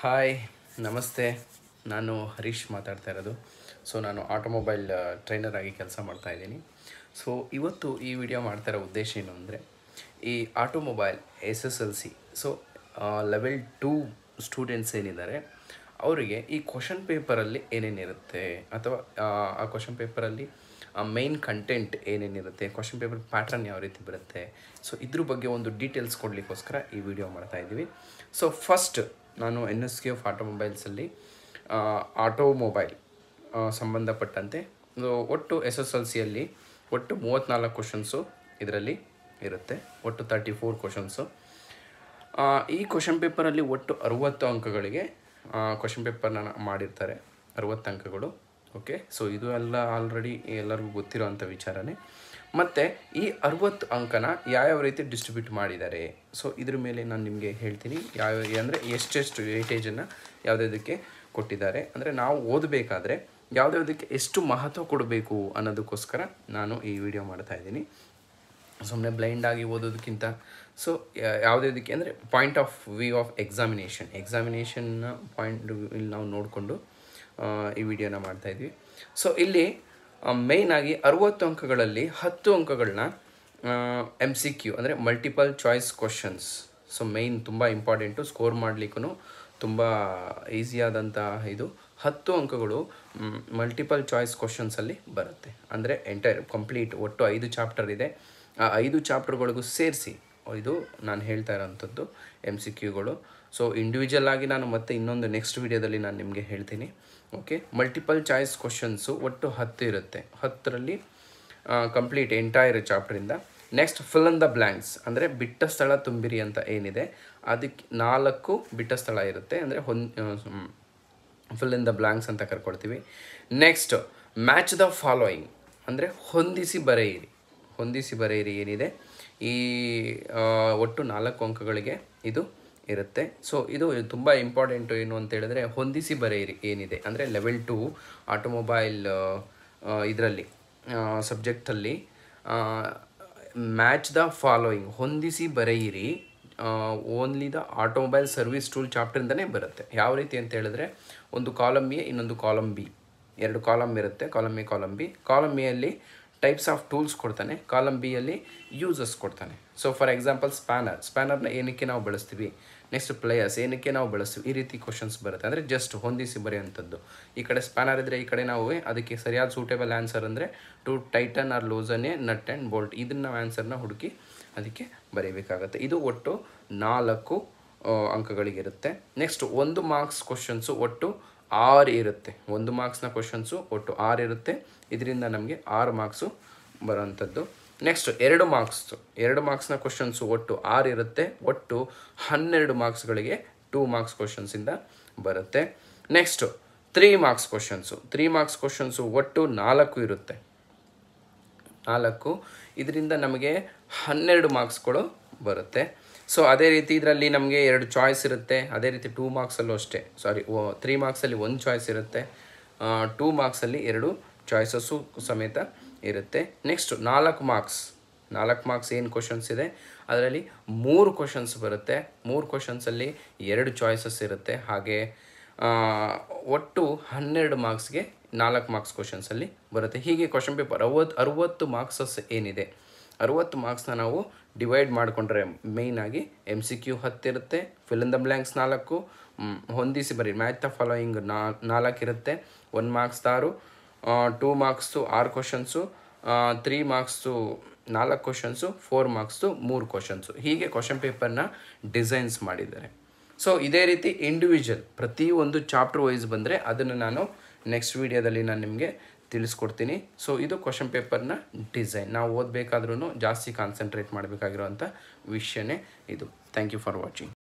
hi ನಮಸ್ತೆ ನಾನು ಹರೀಶ್ ಮಾತಾಡ್ತಾ ಇರೋದು ಸೊ ನಾನು ಆಟೋಮೊಬೈಲ್ ಟ್ರೈನರ್ ಆಗಿ ಕೆಲಸ ಮಾಡ್ತಾ ಇದ್ದೀನಿ ಸೊ ಇವತ್ತು ಈ ವಿಡಿಯೋ ಮಾಡ್ತಾ ಇರೋ ಉದ್ದೇಶ ಏನು ಅಂದರೆ ಈ automobile S S L C so level two students ಏನಿದ್ದಾರೆ ಅವರಿಗೆ ಈ ಕ್ವಶನ್ ಪೇಪರಲ್ಲಿ ಏನೇನಿರುತ್ತೆ ಅಥವಾ ಆ ಕ್ವಶನ್ ಪೇಪರಲ್ಲಿ ಆ ಮೇನ್ ಕಂಟೆಂಟ್ ಏನೇನಿರುತ್ತೆ ಕ್ವಶನ್ ಪೇಪರ್ ಪ್ಯಾಟ್ರನ್ ಯಾವ ರೀತಿ ಬರುತ್ತೆ ಸೊ ಇದ್ರ ಬಗ್ಗೆ ಒಂದು ಡೀಟೇಲ್ಸ್ ಕೊಡಲಿಕ್ಕೋಸ್ಕರ ಈ ವಿಡಿಯೋ ಮಾಡ್ತಾ ಇದ್ದೀವಿ ಸೊ ಫಸ್ಟ್ ನಾನು ಎನ್ ಎಸ್ ಕೆ ಆಫ್ ಆಟೋಮೊಬೈಲ್ಸಲ್ಲಿ ಆಟೋಮೊಬೈಲ್ ಸಂಬಂಧಪಟ್ಟಂತೆ ಒಟ್ಟು ಎಸ್ ಎಸ್ ಎಲ್ ಸಿಯಲ್ಲಿ ಒಟ್ಟು ಮೂವತ್ತ್ನಾಲ್ಕು ಕ್ವಶನ್ಸು ಇದರಲ್ಲಿ ಇರುತ್ತೆ ಒಟ್ಟು ತರ್ಟಿ ಫೋರ್ ಕ್ವಶನ್ಸು ಈ ಕ್ವಶನ್ ಪೇಪರಲ್ಲಿ ಒಟ್ಟು ಅರುವತ್ತು ಅಂಕಗಳಿಗೆ ಕ್ವಶನ್ ಪೇಪರ್ನ ಮಾಡಿರ್ತಾರೆ ಅರುವತ್ತು ಅಂಕಗಳು ಓಕೆ ಸೊ ಇದು ಎಲ್ಲ ಆಲ್ರೆಡಿ ಎಲ್ಲರಿಗೂ ಗೊತ್ತಿರೋ ಅಂಥ ವಿಚಾರನೇ ಮತ್ತು ಈ ಅರುವತ್ತು ಅಂಕನ ಯಾವ್ಯಾವ ರೀತಿ ಡಿಸ್ಟ್ರಿಬ್ಯೂಟ್ ಮಾಡಿದ್ದಾರೆ ಸೊ ಇದ್ರ ಮೇಲೆ ನಾನು ನಿಮಗೆ ಹೇಳ್ತೀನಿ ಯಾವ ಅಂದರೆ ಎಷ್ಟೆಷ್ಟು ವೇಟೇಜನ್ನು ಯಾವುದ್ಯಾವುದಕ್ಕೆ ಕೊಟ್ಟಿದ್ದಾರೆ ಅಂದರೆ ನಾವು ಓದಬೇಕಾದ್ರೆ ಯಾವುದ್ಯಾವುದಕ್ಕೆ ಎಷ್ಟು ಮಹತ್ವ ಕೊಡಬೇಕು ಅನ್ನೋದಕ್ಕೋಸ್ಕರ ನಾನು ಈ ವಿಡಿಯೋ ಮಾಡ್ತಾ ಇದ್ದೀನಿ ಸುಮ್ಮನೆ ಬ್ಲೈಂಡಾಗಿ ಓದೋದಕ್ಕಿಂತ ಸೊ ಯಾವುದ್ಯಾವುದಕ್ಕೆ ಅಂದರೆ point of view of examination ಎಕ್ಸಾಮಿನೇಷನ್ನ ಪಾಯಿಂಟ್ ಇಲ್ಲಿ ನಾವು ನೋಡಿಕೊಂಡು ಈ ವಿಡಿಯೋನ ಮಾಡ್ತಾಯಿದ್ವಿ ಸೊ ಇಲ್ಲಿ ಆಗಿ ಅರುವತ್ತು ಅಂಕಗಳಲ್ಲಿ ಹತ್ತು ಅಂಕಗಳನ್ನ ಎಮ್ ಸಿ ಕ್ಯೂ ಅಂದರೆ multiple choice questions so main ತುಂಬ ಇಂಪಾರ್ಟೆಂಟು ಸ್ಕೋರ್ ಮಾಡಲಿಕ್ಕೂ ತುಂಬ ಈಸಿಯಾದಂತಹ ಇದು ಹತ್ತು ಅಂಕಗಳು ಮಲ್ಟಿಪಲ್ ಚಾಯ್ಸ್ ಕ್ವಶನ್ಸಲ್ಲಿ ಬರುತ್ತೆ ಅಂದರೆ ಎಂಟೈರ್ ಕಂಪ್ಲೀಟ್ ಒಟ್ಟು ಐದು ಚಾಪ್ಟರ್ ಇದೆ ಆ ಐದು ಚಾಪ್ಟರ್ಗಳಿಗೂ ಸೇರಿಸಿ ಇದು ನಾನು ಹೇಳ್ತಾ ಇರೋವಂಥದ್ದು ಎಮ್ ಸಿ ಕ್ಯೂಗಳು ಸೊ ಇಂಡಿವಿಜುವಲ್ ಆಗಿ ನಾನು ಮತ್ತೆ ಇನ್ನೊಂದು ನೆಕ್ಸ್ಟ್ ವಿಡಿಯೋದಲ್ಲಿ ನಾನು ನಿಮಗೆ ಹೇಳ್ತೀನಿ ಓಕೆ ಮಲ್ಟಿಪಲ್ ಚಾಯ್ಸ್ ಕ್ವಶನ್ಸು ಒಟ್ಟು ಹತ್ತು ಇರುತ್ತೆ ಹತ್ತರಲ್ಲಿ ಕಂಪ್ಲೀಟ್ ಎಂಟೈರ್ ಚಾಪ್ಟ್ರಿಂದ next fill in the blanks ಅಂದರೆ ಬಿಟ್ಟ ಸ್ಥಳ ತುಂಬಿರಿ ಅಂತ ಏನಿದೆ ಅದಕ್ಕೆ ನಾಲ್ಕು ಬಿಟ್ಟ ಸ್ಥಳ ಇರುತ್ತೆ ಅಂದರೆ ಹೊನ್ ಫಿಲ್ ಇನ್ ದ ಬ್ಲ್ಯಾಂಕ್ಸ್ ಅಂತ ಕರ್ಕೊಳ್ತೀವಿ ನೆಕ್ಸ್ಟ್ ಮ್ಯಾಚ್ ದ ಫಾಲೋಯಿಂಗ್ ಅಂದರೆ ಹೊಂದಿಸಿ ಬರೆಯಿರಿ ಹೊಂದಿಸಿ ಬರೆಯಿರಿ ಏನಿದೆ ಈ ಒಟ್ಟು ನಾಲ್ಕು ಅಂಕಗಳಿಗೆ ಇದು ಇರುತ್ತೆ ಸೊ ಇದು ತುಂಬ ಇಂಪಾರ್ಟೆಂಟು ಏನು ಅಂತ ಹೇಳಿದ್ರೆ ಹೊಂದಿಸಿ ಬರೆಯಿರಿ ಏನಿದೆ ಅಂದರೆ ಲೆವೆಲ್ ಟು ಆಟೋಮೊಬೈಲ್ ಇದರಲ್ಲಿ ಸಬ್ಜೆಕ್ಟಲ್ಲಿ ಮ್ಯಾಚ್ ದ ಫಾಲೋಯಿಂಗ್ ಹೊಂದಿಸಿ ಬರೆಯಿರಿ only the automobile service tool ಚಾಪ್ಟ್ರಿಂದನೇ ಬರುತ್ತೆ ಯಾವ ರೀತಿ ಅಂತ ಹೇಳಿದ್ರೆ ಒಂದು ಕಾಲಂ ಎ ಇನ್ನೊಂದು ಕಾಲಂ ಬಿ ಎರಡು ಕಾಲಮ್ ಇರುತ್ತೆ column A column B column ಎಯಲ್ಲಿ ಟೈಪ್ಸ್ ಆಫ್ ಟೂಲ್ಸ್ ಕೊಡ್ತಾನೆ ಕಾಲಮ್ ಬಿಯಲ್ಲಿ ಯೂಸಸ್ ಕೊಡ್ತಾನೆ ಸೊ ಫಾರ್ ಎಕ್ಸಾಂಪಲ್ ಸ್ಪ್ಯಾನರ್ ಸ್ಪ್ಯಾನರ್ನ ಏನಕ್ಕೆ ನಾವು ಬಳಸ್ತೀವಿ ನೆಕ್ಸ್ಟ್ ಪ್ಲೇಯರ್ಸ್ ಏನಕ್ಕೆ ನಾವು ಬಳಸ್ತೀವಿ ಈ ರೀತಿ ಕ್ವಶನ್ಸ್ ಬರುತ್ತೆ ಅಂದರೆ ಜಸ್ಟ್ ಹೊಂದಿಸಿ ಬರೆಯುವಂಥದ್ದು ಈ ಕಡೆ ಸ್ಪ್ಯಾನರ್ ಇದ್ದರೆ ಈ ಕಡೆ ನಾವು ಅದಕ್ಕೆ ಸರಿಯಾದ ಸೂಟೇಬಲ್ ಆನ್ಸರ್ ಅಂದರೆ to tighten or loosen a nut and bolt ಇದನ್ನು ನಾವು ಆನ್ಸರ್ನ ಹುಡುಕಿ ಅದಕ್ಕೆ ಬರೀಬೇಕಾಗತ್ತೆ ಇದು ಒಟ್ಟು ನಾಲ್ಕು ಅಂಕಗಳಿಗಿರುತ್ತೆ ನೆಕ್ಸ್ಟ್ ಒಂದು ಮಾರ್ಕ್ಸ್ ಕ್ವಶನ್ಸು ಒಟ್ಟು ಆರು ಇರುತ್ತೆ ಒಂದು ಮಾರ್ಕ್ಸ್ನ ಕ್ವಶನ್ಸು ಒಟ್ಟು ಆರು ಇರುತ್ತೆ ಇದರಿಂದ ನಮಗೆ ಆರು ಮಾರ್ಕ್ಸು ಬರುವಂಥದ್ದು ನೆಕ್ಸ್ಟ್ ಎರಡು ಮಾರ್ಕ್ಸು ಎರಡು ಮಾರ್ಕ್ಸ್ನ ಕ್ವಶನ್ಸು ಒಟ್ಟು ಆರು ಇರುತ್ತೆ ಒಟ್ಟು ಹನ್ನೆರಡು ಮಾರ್ಕ್ಸ್ಗಳಿಗೆ ಟೂ ಮಾರ್ಕ್ಸ್ ಕ್ವಶನ್ಸಿಂದ ಬರುತ್ತೆ next three marks questions three marks questions ಒಟ್ಟು ನಾಲ್ಕು ಇರುತ್ತೆ ನಾಲ್ಕು ಇದರಿಂದ ನಮಗೆ ಹನ್ನೆರಡು ಮಾರ್ಕ್ಸ್ಗಳು ಬರುತ್ತೆ ಸೊ ಅದೇ ರೀತಿ ಇದರಲ್ಲಿ ನಮಗೆ ಎರಡು ಚಾಯ್ಸ್ ಇರುತ್ತೆ ಅದೇ ರೀತಿ ಟೂ ಮಾರ್ಕ್ಸಲ್ಲೂ ಅಷ್ಟೇ ಸಾರಿ ತ್ರೀ ಮಾರ್ಕ್ಸಲ್ಲಿ ಒಂದು ಚಾಯ್ಸ್ ಇರುತ್ತೆ ಟೂ ಮಾರ್ಕ್ಸಲ್ಲಿ ಎರಡು ಚಾಯ್ಸಸ್ಸು ಸಮೇತ ಇರುತ್ತೆ ನೆಕ್ಸ್ಟ್ ನಾಲ್ಕು ಮಾರ್ಕ್ಸ್ ನಾಲ್ಕು ಮಾರ್ಕ್ಸ್ ಏನು ಕ್ವಶನ್ಸ್ ಇದೆ ಅದರಲ್ಲಿ ಮೂರು ಕ್ವಶನ್ಸ್ ಬರುತ್ತೆ ಮೂರು ಕ್ವಶನ್ಸಲ್ಲಿ ಎರಡು ಚಾಯ್ಸಸ್ ಇರುತ್ತೆ ಹಾಗೆ ಒಟ್ಟು ಹನ್ನೆರಡು ಮಾರ್ಕ್ಸ್ಗೆ ನಾಲ್ಕು ಮಾರ್ಕ್ಸ್ ಕ್ವಶನ್ಸಲ್ಲಿ ಬರುತ್ತೆ ಹೀಗೆ ಕ್ವಶನ್ ಪೇಪರ್ ಅರವತ್ತು ಅರುವತ್ತು ಮಾರ್ಕ್ಸಸ್ ಏನಿದೆ ಅರುವತ್ತು ಮಾರ್ಕ್ಸ್ನ ನಾವು ಡಿವೈಡ್ ಮಾಡಿಕೊಂಡ್ರೆ ಮೇಯ್ನಾಗಿ ಎಮ್ ಸಿ ಕ್ಯೂ ಹತ್ತಿರುತ್ತೆ ಫಿಲ್ ದ ಬ್ಲ್ಯಾಂಕ್ಸ್ ನಾಲ್ಕು ಹೊಂದಿಸಿ ಬರೀ ಮ್ಯಾಚ್ ದ ಫಾಲೋಯಿಂಗ್ ನಾ ಇರುತ್ತೆ ಒನ್ ಮಾರ್ಕ್ಸ್ ಆರು ಟೂ ಮಾರ್ಕ್ಸು ಆರು ಕ್ವಶನ್ಸು ತ್ರೀ ಮಾರ್ಕ್ಸು ನಾಲ್ಕು ಕ್ವಶನ್ಸು ಫೋರ್ ಮಾರ್ಕ್ಸು ಮೂರು ಕ್ವಶನ್ಸು ಹೀಗೆ ಕ್ವಶನ್ ಪೇಪರ್ನ ಡಿಸೈನ್ಸ್ ಮಾಡಿದ್ದಾರೆ ಸೊ ಇದೇ ರೀತಿ ಇಂಡಿವಿಜುವಲ್ ಪ್ರತಿಯೊಂದು ಚಾಪ್ಟರ್ ವೈಸ್ ಬಂದರೆ ಅದನ್ನು ನಾನು ನೆಕ್ಸ್ಟ್ ವೀಡಿಯೋದಲ್ಲಿ ನಾನು ನಿಮಗೆ ತಿಳಿಸ್ಕೊಡ್ತೀನಿ ಸೊ ಇದು ಕ್ವಶನ್ ಪೇಪರ್ನ ಡಿಸೈನ್ ನಾವು ಓದಬೇಕಾದ್ರೂ ಜಾಸ್ತಿ ಕಾನ್ಸಂಟ್ರೇಟ್ ಮಾಡಬೇಕಾಗಿರೋವಂಥ ವಿಷಯನೇ ಇದು ಥ್ಯಾಂಕ್ ಯು ಫಾರ್ ವಾಚಿಂಗ್